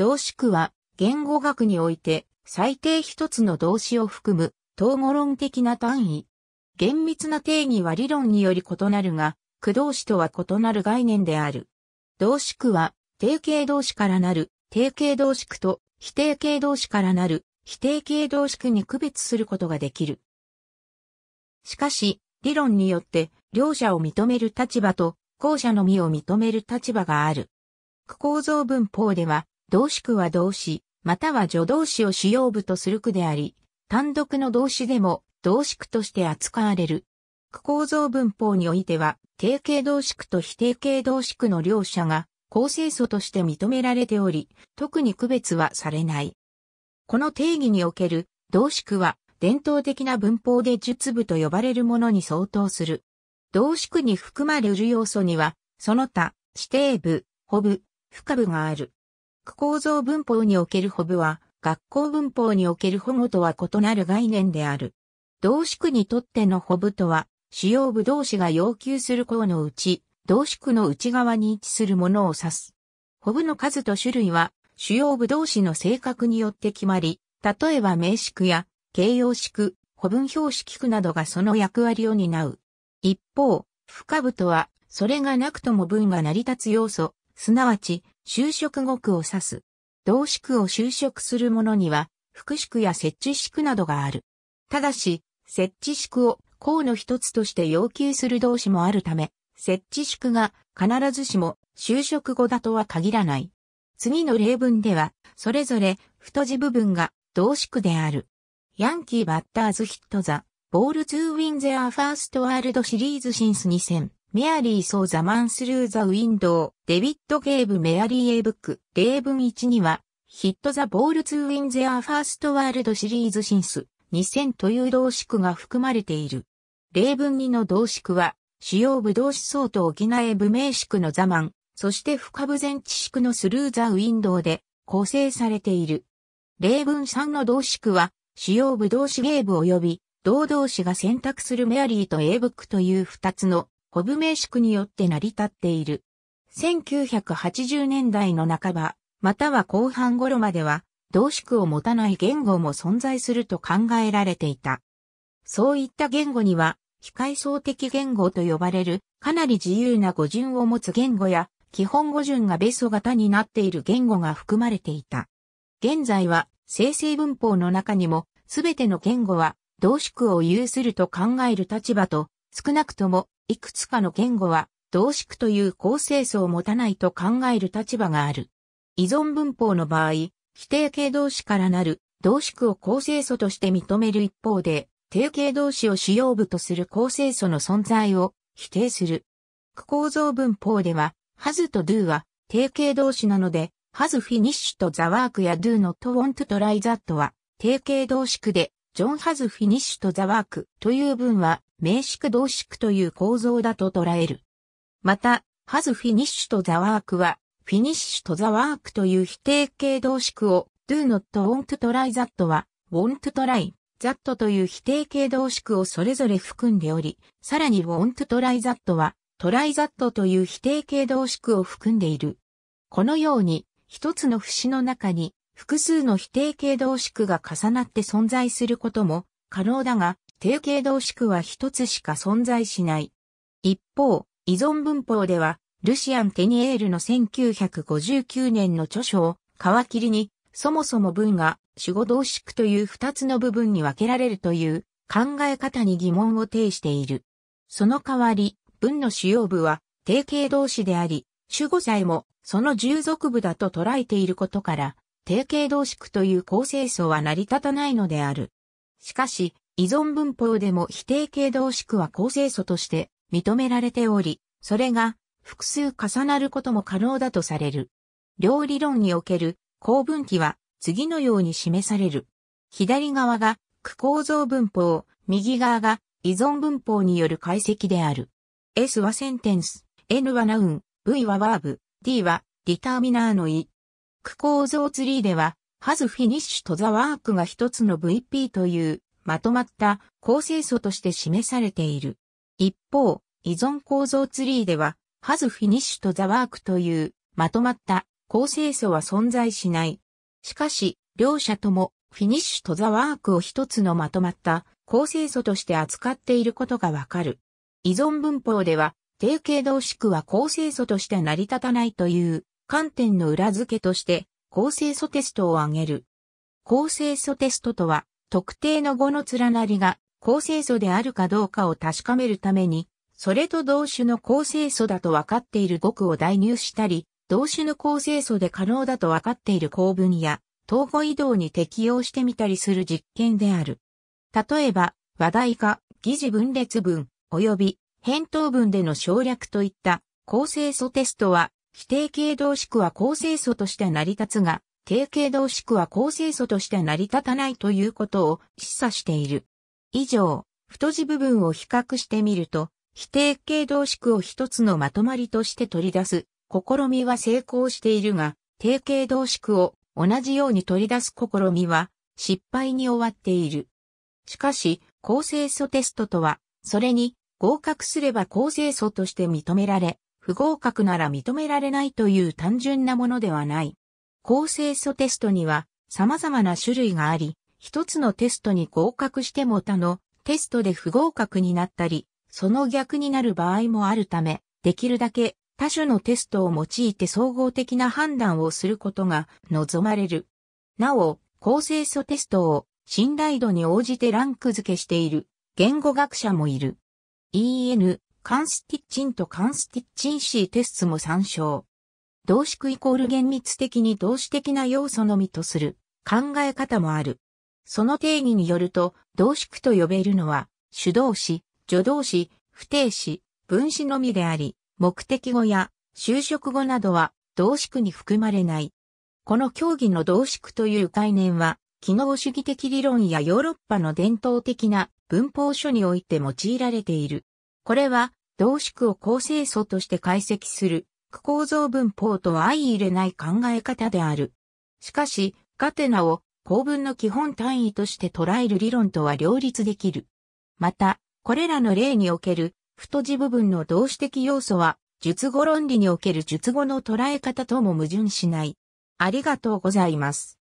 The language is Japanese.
動詞句は、言語学において、最低一つの動詞を含む、統合論的な単位。厳密な定義は理論により異なるが、句動詞とは異なる概念である。動詞句は、定型動詞からなる、定型動詞句と、非定型動詞からなる、非定型動詞句に区別することができる。しかし、理論によって、両者を認める立場と、後者のみを認める立場がある。句構造文法では、動詞区は動詞、または助動詞を主要部とする句であり、単独の動詞でも動詞区として扱われる。区構造文法においては、定型動詞区と非定型動詞区の両者が構成素として認められており、特に区別はされない。この定義における動詞区は伝統的な文法で術部と呼ばれるものに相当する。動詞区に含まれる要素には、その他、指定部、補部、不可部がある。区構造文法における保部は、学校文法における保護とは異なる概念である。同宿にとっての保部とは、主要部同士が要求する項のうち、同宿の内側に位置するものを指す。保部の数と種類は、主要部同士の性格によって決まり、例えば名宿や形容宿、保分標識区などがその役割を担う。一方、不可部とは、それがなくとも文が成り立つ要素、すなわち、就職語句を指す。同宿を就職する者には、副宿や設置宿などがある。ただし、設置宿を項の一つとして要求する動詞もあるため、設置宿が必ずしも就職語だとは限らない。次の例文では、それぞれ太字部分が同宿である。ヤンキーバッターズヒットザ、ボールツーウィンゼアファーストワールドシリーズシンス2000。メアリー・ソー・ザ・マンスルー・ザ・ウィンドウ、デビッド・ゲーブ・メアリー・エブック、例文1には、ヒット・ザ・ボール・ツー・ウィン・ゼア・ファースト・ワールド・シリーズ・シンス、2000という動詞句が含まれている。例文2の動詞句は、主要部動詞相と沖縄部名詞句のザ・マン、そして不可部前知識のスルー・ザ・ウィンドウで構成されている。例文3の動詞句は、主要部動詞ゲーブ及び、同動詞が選択するメアリーとエーブックという二つのホブ名宿によって成り立っている。1980年代の半ば、または後半頃までは、同宿を持たない言語も存在すると考えられていた。そういった言語には、非階層的言語と呼ばれる、かなり自由な語順を持つ言語や、基本語順がベソ型になっている言語が含まれていた。現在は、生成文法の中にも、すべての言語は、同宿を有すると考える立場と少なくとも、いくつかの言語は、同粛という構成層を持たないと考える立場がある。依存文法の場合、否定形同士からなる同粛を構成素として認める一方で、定型同士を主要部とする構成素の存在を否定する。区構造文法では、ハズと do は定型同士なので、ハズフィニッシュとザワークや do not want try that は定型同粛で、ジョン・ハズ・フィニッシュとザ・ワークという文は名詞同動詞句という構造だと捉える。また、ハズ・フィニッシュとザ・ワークは、フィニッシュとザ・ワークという否定形同詞句を、do not want try that は、want try that という否定形同詞句をそれぞれ含んでおり、さらに want try that は、try that という否定形同詞句を含んでいる。このように、一つの節の中に複数の非定形同子区が重なって存在することも可能だが、定形同子区は一つしか存在しない。一方、依存文法では、ルシアン・テニエールの1959年の著書を皮切りに、そもそも文が主語同子区という二つの部分に分けられるという考え方に疑問を呈している。その代わり、文の主要部は定形同士であり、主語えもその従属部だと捉えていることから、定型同縮という構成素は成り立たないのである。しかし、依存文法でも非定型同縮は構成素として認められており、それが複数重なることも可能だとされる。両理論における公文記は次のように示される。左側が区構造文法、右側が依存文法による解析である。S はセンテンス、N はナウン、V はバーブ、D はディターミナーの意。ク構造ツリーでは、ハズフィニッシュとザワークが一つの VP というまとまった構成素として示されている。一方、依存構造ツリーでは、ハズフィニッシュとザワークというまとまった構成素は存在しない。しかし、両者ともフィニッシュとザワークを一つのまとまった構成素として扱っていることがわかる。依存文法では、定型同詞句は構成素として成り立たないという観点の裏付けとして、構成素テストを挙げる。構成素テストとは、特定の語の連なりが構成素であるかどうかを確かめるために、それと同種の構成素だと分かっている語句を代入したり、同種の構成素で可能だと分かっている構文や、統合移動に適用してみたりする実験である。例えば、話題化、疑似分裂文、及び返答文での省略といった構成素テストは、非定形動詞句は構成素として成り立つが、定形動詞句は構成素として成り立たないということを示唆している。以上、太字部分を比較してみると、非定形動詞句を一つのまとまりとして取り出す試みは成功しているが、定形動詞句を同じように取り出す試みは失敗に終わっている。しかし、構成素テストとは、それに合格すれば構成素として認められ、不合格なら認められないという単純なものではない。構成素テストには様々な種類があり、一つのテストに合格しても他のテストで不合格になったり、その逆になる場合もあるため、できるだけ他種のテストを用いて総合的な判断をすることが望まれる。なお、構成素テストを信頼度に応じてランク付けしている言語学者もいる。EN カンスティッチンとカンスティッチンシーテススも参照。動縮イコール厳密的に動詞的な要素のみとする考え方もある。その定義によると、動縮と呼べるのは、主動詞、助動詞、不定詞、分詞のみであり、目的語や就職語などは動縮に含まれない。この競技の動縮という概念は、機能主義的理論やヨーロッパの伝統的な文法書において用いられている。これは、同縮を構成素として解析する、区構造文法と相入れない考え方である。しかし、ガテナを構文の基本単位として捉える理論とは両立できる。また、これらの例における、太字部分の動詞的要素は、述語論理における述語の捉え方とも矛盾しない。ありがとうございます。